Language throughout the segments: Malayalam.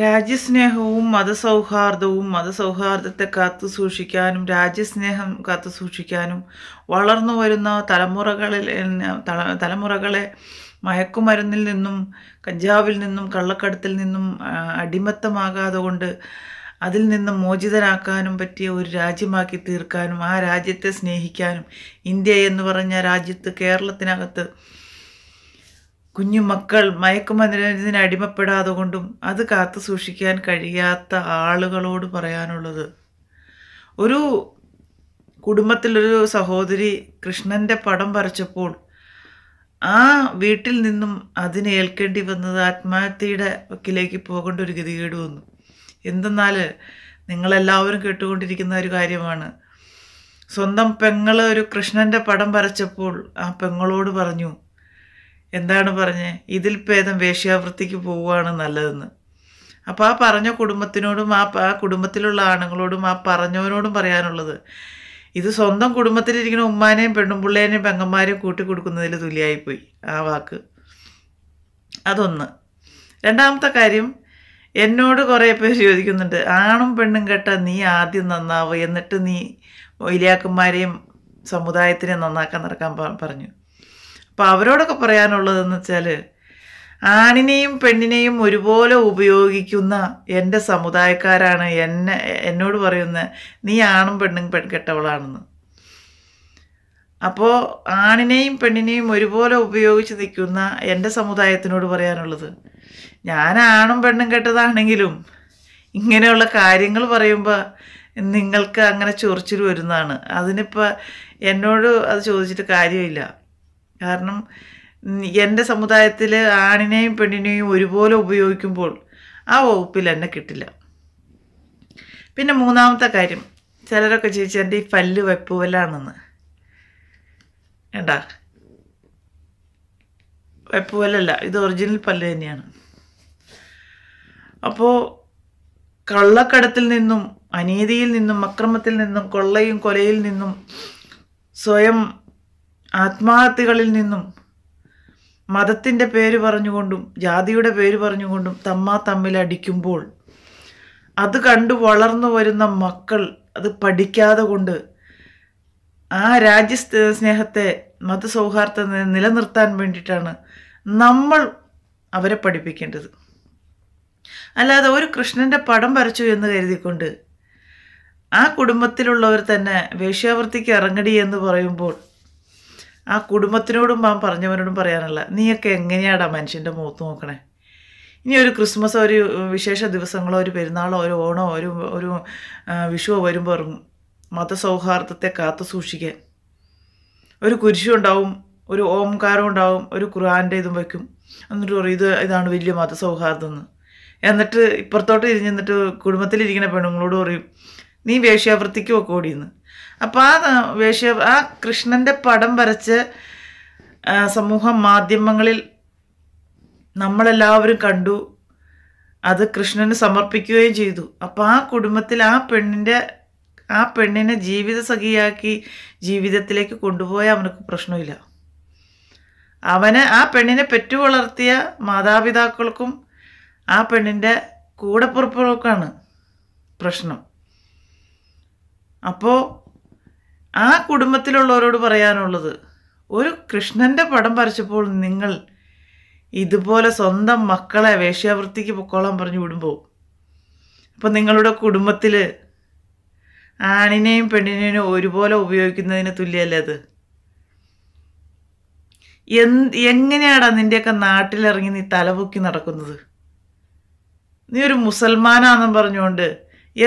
രാജ്യസ്നേഹവും മതസൗഹാർദ്ദവും മതസൗഹാർദ്ദത്തെ കാത്തു സൂക്ഷിക്കാനും രാജ്യസ്നേഹം കാത്തു സൂക്ഷിക്കാനും വളർന്നു വരുന്ന തലമുറകളിൽ തലമുറകളെ മയക്കുമരുന്നിൽ നിന്നും കഞ്ചാവിൽ നിന്നും കള്ളക്കടത്തിൽ നിന്നും അടിമത്തമാകാതെ കൊണ്ട് അതിൽ നിന്ന് മോചിതരാക്കാനും പറ്റിയ ഒരു രാജ്യമാക്കി തീർക്കാനും ആ രാജ്യത്തെ സ്നേഹിക്കാനും ഇന്ത്യ എന്ന് പറഞ്ഞ രാജ്യത്ത് കേരളത്തിനകത്ത് കുഞ്ഞുമക്കൾ മയക്കുമരുന്നതിന് അടിമപ്പെടാതെ കൊണ്ടും അത് കാത്തു സൂക്ഷിക്കാൻ കഴിയാത്ത ആളുകളോട് പറയാനുള്ളത് ഒരു കുടുംബത്തിലൊരു സഹോദരി കൃഷ്ണൻ്റെ പടം വരച്ചപ്പോൾ ആ വീട്ടിൽ നിന്നും അതിനെ വന്നത് ആത്മഹത്യയുടെ വക്കിലേക്ക് പോകേണ്ട ഒരു ഗതികേട് വന്നു എന്തെന്നാൽ നിങ്ങളെല്ലാവരും കേട്ടുകൊണ്ടിരിക്കുന്ന ഒരു കാര്യമാണ് സ്വന്തം പെങ്ങൾ ഒരു കൃഷ്ണൻ്റെ പടം വരച്ചപ്പോൾ ആ പെങ്ങളോട് പറഞ്ഞു എന്താണ് പറഞ്ഞത് ഇതിൽ ഭേദം വേശ്യാവൃത്തിക്ക് പോവുകയാണ് നല്ലതെന്ന് അപ്പോൾ ആ പറഞ്ഞ കുടുംബത്തിനോടും ആ ആ കുടുംബത്തിലുള്ള ആണുങ്ങളോടും ആ പറഞ്ഞവനോടും പറയാനുള്ളത് ഇത് സ്വന്തം കുടുംബത്തിലിരിക്കുന്ന ഉമ്മാനെയും പെണ്ണുമ്പിള്ളേനെയും പെങ്ങന്മാരെയും കൂട്ടി കൊടുക്കുന്നതിൽ തുല്യമായിപ്പോയി ആ വാക്ക് അതൊന്ന് രണ്ടാമത്തെ കാര്യം എന്നോട് കുറേ പേര് ചോദിക്കുന്നുണ്ട് ആണും പെണ്ണും കേട്ട നീ ആദ്യം നന്നാവ് എന്നിട്ട് നീ ഇലിയാക്കന്മാരെയും സമുദായത്തിനെ നന്നാക്കാൻ നടക്കാൻ പറഞ്ഞു അപ്പോൾ അവരോടൊക്കെ പറയാനുള്ളതെന്ന് വെച്ചാൽ ആണിനെയും പെണ്ണിനെയും ഒരുപോലെ ഉപയോഗിക്കുന്ന എൻ്റെ സമുദായക്കാരാണ് എന്നെ എന്നോട് പറയുന്നത് നീ ആണും പെണ്ണും പെൺകെട്ടവളാണെന്ന് അപ്പോൾ ആണിനെയും പെണ്ണിനെയും ഒരുപോലെ ഉപയോഗിച്ച് നിൽക്കുന്ന എൻ്റെ സമുദായത്തിനോട് പറയാനുള്ളത് ഞാൻ ആണും പെണ്ണും കെട്ടതാണെങ്കിലും ഇങ്ങനെയുള്ള കാര്യങ്ങൾ പറയുമ്പോൾ നിങ്ങൾക്ക് അങ്ങനെ ചൊറിച്ചിൽ വരുന്നതാണ് അതിനിപ്പോൾ എന്നോട് അത് ചോദിച്ചിട്ട് കാര്യമില്ല കാരണം എൻ്റെ സമുദായത്തിൽ ആണിനെയും പെണ്ണിനെയും ഒരുപോലെ ഉപയോഗിക്കുമ്പോൾ ആ വകുപ്പിൽ എന്നെ കിട്ടില്ല പിന്നെ മൂന്നാമത്തെ കാര്യം ചിലരൊക്കെ ചോദിച്ചാൽ എൻ്റെ ഈ പല്ല് വെപ്പുവല്ലാണെന്ന് വേണ്ടാ വെപ്പുവല്ലല്ല ഇത് ഒറിജിനൽ പല്ല് തന്നെയാണ് അപ്പോൾ കള്ളക്കടത്തിൽ നിന്നും അനീതിയിൽ നിന്നും അക്രമത്തിൽ നിന്നും കൊള്ളയും കൊലയിൽ നിന്നും സ്വയം ആത്മാഹത്യകളിൽ നിന്നും മതത്തിൻ്റെ പേര് പറഞ്ഞുകൊണ്ടും ജാതിയുടെ പേര് പറഞ്ഞുകൊണ്ടും തമ്മാ തമ്മിൽ അടിക്കുമ്പോൾ അത് കണ്ടു വളർന്നു വരുന്ന മക്കൾ അത് പഠിക്കാതെ കൊണ്ട് ആ രാജ്യ സ്നേഹത്തെ മതസൗഹാർദ്ദത്തെ നിലനിർത്താൻ വേണ്ടിയിട്ടാണ് നമ്മൾ അവരെ പഠിപ്പിക്കേണ്ടത് അല്ലാതെ ഒരു കൃഷ്ണൻ്റെ പടം വരച്ചു എന്ന് കരുതിക്കൊണ്ട് ആ കുടുംബത്തിലുള്ളവർ തന്നെ വേഷ്യാവൃത്തിക്ക് ഇറങ്ങടി എന്ന് പറയുമ്പോൾ ആ കുടുംബത്തിനോടും മാം പറഞ്ഞവനോടും പറയാനല്ല നീയൊക്കെ എങ്ങനെയാടാ മനുഷ്യൻ്റെ മുഖത്ത് നോക്കണേ ഇനി ഒരു ക്രിസ്മസോ ഒരു വിശേഷ ദിവസങ്ങളോ ഒരു പെരുന്നാളോ ഒരു ഓണോ ഒരു ഒരു വിഷുവോ വരുമ്പോൾ മതസൗഹാർദ്ദത്തെ കാത്തു സൂക്ഷിക്കാൻ ഒരു കുരിശും ഉണ്ടാവും ഒരു ഓംകാരം ഉണ്ടാവും ഒരു ഖുർആാൻ്റെ ഇതും വയ്ക്കും എന്നിട്ട് പറയും ഇത് ഇതാണ് വലിയ മതസൗഹാർദ്ദം എന്ന് എന്നിട്ട് ഇപ്പുറത്തോട്ട് തിരിഞ്ഞ് നിന്നിട്ട് കുടുംബത്തിലിരിക്കുന്ന പെണ്ണുങ്ങളോട് പറയും നീ വേശ്യാവൃത്തിക്ക് ഒക്കെ ഓടിയെന്ന് അപ്പോൾ ആ വേഷ്യ ആ കൃഷ്ണൻ്റെ പടം വരച്ച് സമൂഹ മാധ്യമങ്ങളിൽ നമ്മളെല്ലാവരും കണ്ടു അത് കൃഷ്ണന് സമർപ്പിക്കുകയും ചെയ്തു അപ്പോൾ ആ കുടുംബത്തിൽ ആ പെണ്ണിൻ്റെ ആ പെണ്ണിനെ ജീവിത സഖിയാക്കി ജീവിതത്തിലേക്ക് കൊണ്ടുപോയ അവനക്ക് പ്രശ്നമില്ല അവന് ആ പെണ്ണിനെ പെറ്റു വളർത്തിയ മാതാപിതാക്കൾക്കും ആ പെണ്ണിൻ്റെ കൂടെപ്പുറപ്പുകൾക്കാണ് പ്രശ്നം അപ്പോൾ ആ കുടുംബത്തിലുള്ളവരോട് പറയാനുള്ളത് ഒരു കൃഷ്ണൻ്റെ പടം വരച്ചപ്പോൾ നിങ്ങൾ ഇതുപോലെ സ്വന്തം മക്കളെ വേഷ്യാവൃത്തിക്ക് പൊക്കോളാൻ പറഞ്ഞു വിടുമ്പോൾ അപ്പോൾ നിങ്ങളുടെ കുടുംബത്തിൽ ആണിനെയും പെണ്ണിനെയും ഒരുപോലെ ഉപയോഗിക്കുന്നതിന് തുല്യമല്ലേ അത് എന്ത് എങ്ങനെയാടാ നിൻ്റെയൊക്കെ നാട്ടിലിറങ്ങി നീ തലപൊക്കി നടക്കുന്നത് നീ ഒരു മുസൽമാനാണെന്നും പറഞ്ഞുകൊണ്ട്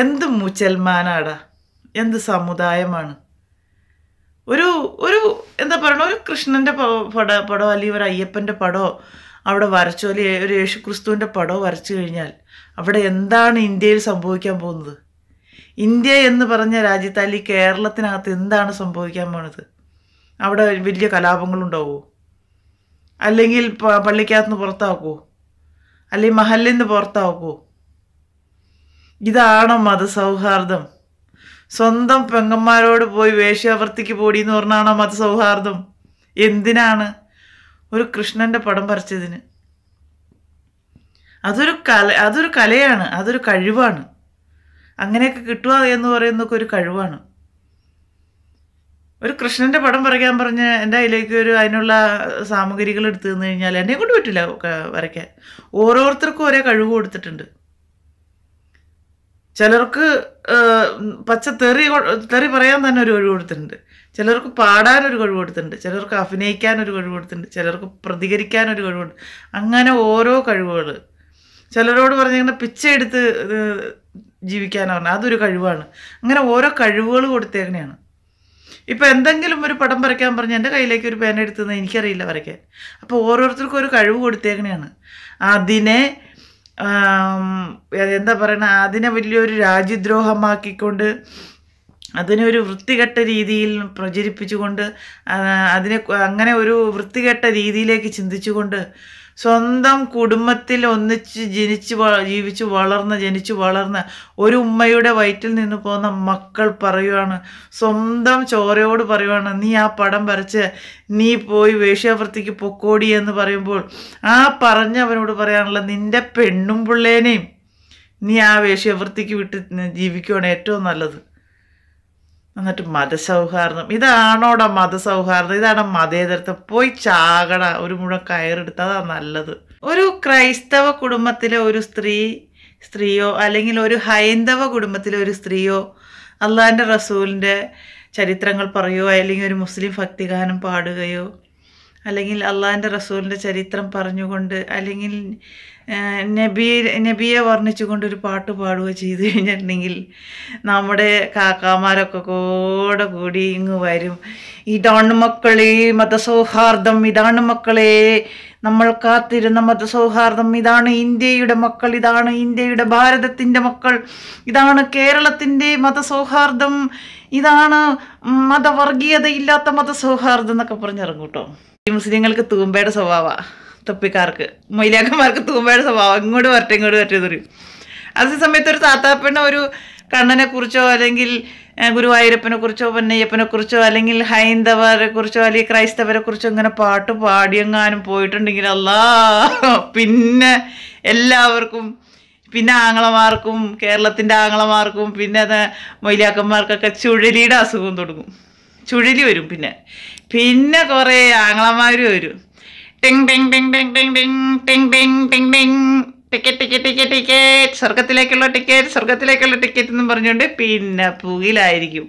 എന്ത് മുസൽമാനാടാ എന്ത് സമുദായമാണ് ഒരു ഒരു എന്താ പറയണ ഒരു കൃഷ്ണൻ്റെ പട പടോ അല്ലെങ്കിൽ ഒരു അയ്യപ്പൻ്റെ പടോ അവിടെ വരച്ചോ അല്ലെ ഒരു യേശുക്രിസ്തുവിൻ്റെ പടോ വരച്ചു കഴിഞ്ഞാൽ അവിടെ എന്താണ് ഇന്ത്യയിൽ സംഭവിക്കാൻ പോകുന്നത് ഇന്ത്യ എന്ന് പറഞ്ഞ രാജ്യത്ത് അല്ലെങ്കിൽ കേരളത്തിനകത്ത് എന്താണ് സംഭവിക്കാൻ പോണത് അവിടെ വലിയ കലാപങ്ങളുണ്ടാവുമോ അല്ലെങ്കിൽ പള്ളിക്കകത്ത് പുറത്താക്കുമോ അല്ലെങ്കിൽ മഹലിൽ നിന്ന് പുറത്താക്കുമോ ഇതാണോ മതസൗഹാർദ്ദം സ്വന്തം പെങ്ങന്മാരോട് പോയി വേശ്യാവർത്തിക്ക് പോടി എന്ന് പറഞ്ഞാണോ മത സൗഹാർദ്ദം എന്തിനാണ് ഒരു കൃഷ്ണൻ്റെ പടം പറിച്ചതിന് അതൊരു കല അതൊരു കലയാണ് അതൊരു കഴിവാണ് അങ്ങനെയൊക്കെ കിട്ടുക എന്ന് പറയുന്നതൊക്കെ ഒരു കഴിവാണ് ഒരു കൃഷ്ണൻ്റെ പടം വരയ്ക്കാൻ പറഞ്ഞ് എൻ്റെ അതിലേക്ക് ഒരു അതിനുള്ള സാമഗ്രികൾ എടുത്തു തന്നു കഴിഞ്ഞാൽ എന്നെ കൊണ്ട് പറ്റില്ല വരയ്ക്കാൻ ഓരോരുത്തർക്കും ഒരേ കഴിവ് കൊടുത്തിട്ടുണ്ട് ചിലർക്ക് പച്ച തെറി തെറി പറയാൻ തന്നെ ഒരു കഴിവ് കൊടുത്തിട്ടുണ്ട് ചിലർക്ക് പാടാൻ ഒരു കഴിവ് കൊടുത്തിട്ടുണ്ട് ചിലർക്ക് അഭിനയിക്കാൻ ഒരു കഴിവ് കൊടുത്തിട്ടുണ്ട് ചിലർക്ക് പ്രതികരിക്കാൻ ഒരു കഴിവുണ്ട് അങ്ങനെ ഓരോ കഴിവുകൾ ചിലരോട് പറഞ്ഞിങ്ങനെ പിച്ച എടുത്ത് ജീവിക്കാനാണ് പറഞ്ഞത് അതൊരു കഴിവാണ് അങ്ങനെ ഓരോ കഴിവുകൾ കൊടുത്തേക്കണെയാണ് ഇപ്പോൾ എന്തെങ്കിലും ഒരു പടം വരയ്ക്കാൻ പറഞ്ഞ് എൻ്റെ കയ്യിലേക്ക് ഒരു പേന എടുത്തെന്ന് എനിക്കറിയില്ല വരയ്ക്കാൻ അപ്പോൾ ഓരോരുത്തർക്കും ഒരു കഴിവ് കൊടുത്തേക്കണെയാണ് അതിനെ എന്താ പറയണ അതിനെ വലിയൊരു രാജ്യദ്രോഹമാക്കിക്കൊണ്ട് അതിനെ ഒരു വൃത്തികെട്ട രീതിയിൽ പ്രചരിപ്പിച്ചുകൊണ്ട് അതിനെ അങ്ങനെ ഒരു വൃത്തികെട്ട രീതിയിലേക്ക് ചിന്തിച്ചുകൊണ്ട് സ്വന്തം കുടുംബത്തിൽ ഒന്നിച്ച് ജനിച്ച് ജീവിച്ച് വളർന്ന് ജനിച്ച് വളർന്ന് ഒരു ഉമ്മയുടെ വയറ്റിൽ നിന്ന് പോകുന്ന മക്കൾ പറയുവാണ് സ്വന്തം ചോരയോട് പറയുവാണ് നീ ആ പടം വരച്ച് നീ പോയി വേഷ്യാവൃത്തിക്ക് പൊക്കോടി എന്ന് പറയുമ്പോൾ ആ അവനോട് പറയാനുള്ള നിൻ്റെ പെണ്ണും പിള്ളേനെയും നീ ആ വേഷ്യാവൃത്തിക്ക് വിട്ട് ജീവിക്കുവാണ് ഏറ്റവും നല്ലത് എന്നിട്ട് മതസൗഹാർദ്ദം ഇതാണോടാ മതസൗഹാർദ്ദം ഇതാണ് മതേതരത്തെ പോയി ചാകട ഒരു മുഴ കയറെടുത്ത് അതാ നല്ലത് ഒരു ക്രൈസ്തവ കുടുംബത്തിലെ ഒരു സ്ത്രീ സ്ത്രീയോ അല്ലെങ്കിൽ ഒരു ഹൈന്ദവ കുടുംബത്തിലെ ഒരു സ്ത്രീയോ അള്ളാഹിൻ്റെ റസൂലിൻ്റെ ചരിത്രങ്ങൾ പറയുകയോ അല്ലെങ്കിൽ ഒരു മുസ്ലിം ഭക്തിഗാനം പാടുകയോ അല്ലെങ്കിൽ അള്ളാഹിൻ്റെ റസൂലിൻ്റെ ചരിത്രം പറഞ്ഞുകൊണ്ട് അല്ലെങ്കിൽ നബി നബിയെ വർണ്ണിച്ചുകൊണ്ട് ഒരു പാട്ട് പാടുകയോ ചെയ്തു കഴിഞ്ഞിട്ടുണ്ടെങ്കിൽ നമ്മുടെ കാക്കാമാരൊക്കെ കൂടെ കൂടി ഇങ്ങ് വരും ഇതാണ് മക്കളെ മതസൗഹാർദ്ദം ഇതാണ് മക്കളെ നമ്മൾ കാത്തിരുന്ന മതസൗഹാർദ്ദം ഇതാണ് ഇന്ത്യയുടെ മക്കൾ ഇതാണ് ഇന്ത്യയുടെ ഭാരതത്തിൻ്റെ മക്കൾ ഇതാണ് കേരളത്തിൻ്റെ മതസൗഹാർദ്ദം ഇതാണ് മതവർഗീയതയില്ലാത്ത മതസൗഹാർദ്ദം എന്നൊക്കെ പറഞ്ഞിറങ്ങൂട്ടോ മുസ്ലിങ്ങൾക്ക് തൂമ്പയുടെ സ്വഭാവമാണ് തൊപ്പിക്കാർക്ക് മൊയിലാക്കന്മാർക്ക് തൂമ്പയുടെ സ്വഭാവം ഇങ്ങോട്ട് വരട്ടെ ഇങ്ങോട്ട് വരട്ടെ എന്ന് പറയും അതേ സമയത്ത് ഒരു താത്താപ്പണ്ണ ഒരു കണ്ണനെ കുറിച്ചോ അല്ലെങ്കിൽ ഗുരുവായൂരപ്പനെ കുറിച്ചോ പൊന്നയ്യപ്പനെ കുറിച്ചോ അല്ലെങ്കിൽ ഹൈന്ദവരെ കുറിച്ചോ അല്ലെങ്കിൽ ക്രൈസ്തവരെ കുറിച്ചോ ഇങ്ങനെ പാട്ട് പാടിയെങ്ങാനും പോയിട്ടുണ്ടെങ്കിൽ അല്ലാ പിന്നെ എല്ലാവർക്കും പിന്നെ ആങ്ങളമാർക്കും കേരളത്തിൻ്റെ ആങ്ങളമാർക്കും പിന്നെ അത് മൊയിലാക്കന്മാർക്കൊക്കെ ചുഴലിയുടെ അസുഖം തുടങ്ങും ചുഴലി വരും പിന്നെ പിന്നെ കുറേ ആങ്ങളമാർ വരും ടിങ് ടിങ് ടിങ് ടിങ് ടിങ് ടിങ് ടിങ് ടിങ് ടിങ് ടിങ് ടിക്കറ്റ് ടിക്കറ്റ് ടിക്കറ്റ് ടിക്കറ്റ് സ്വർഗത്തിലേക്കുള്ള ടിക്കറ്റ് സ്വർഗത്തിലേക്കുള്ള ടിക്കറ്റ് എന്നും പറഞ്ഞുകൊണ്ട് പിന്നെ പൂവിലായിരിക്കും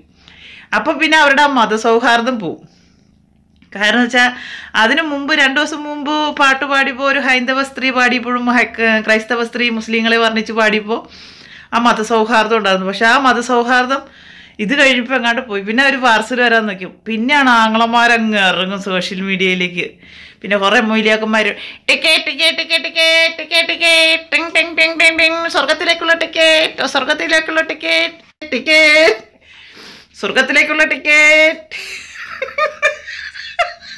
അപ്പം പിന്നെ അവരുടെ ആ മതസൗഹാർദ്ദം പോവും കാരണം വെച്ചാൽ അതിനു മുമ്പ് രണ്ടു ദിവസം മുമ്പ് പാട്ട് പാടിയപ്പോൾ ഒരു ഹൈന്ദവ സ്ത്രീ പാടിയപ്പോഴും ക്രൈസ്തവ സ്ത്രീ മുസ്ലിങ്ങളെ വർണ്ണിച്ച് പാടിയപ്പോൾ ആ മതസൗഹാർദ്ദം ഉണ്ടായിരുന്നു പക്ഷെ ആ മതസൗഹാർദ്ദം ഇത് കഴിഞ്ഞപ്പോൾ എങ്ങാണ്ട് പോയി പിന്നെ ഒരു പാർസൽ വരാൻ നോക്കും പിന്നെയാണ് ആംഗ്ലമാരങ്ങ് ഇറങ്ങും സോഷ്യൽ മീഡിയയിലേക്ക് പിന്നെ കുറേ മൊയിലിയാക്കന്മാർ ticket ticket ticket ticket ticket ടിങ് ടിങ് ടിങ് ടിങ് ടിങ് സ്വർഗത്തിലേക്കുള്ള ടിക്കറ്റ് സ്വർഗത്തിലേക്കുള്ള ടിക്കറ്റ് ടിക്കറ്റ് സ്വർഗത്തിലേക്കുള്ള ടിക്കറ്റ്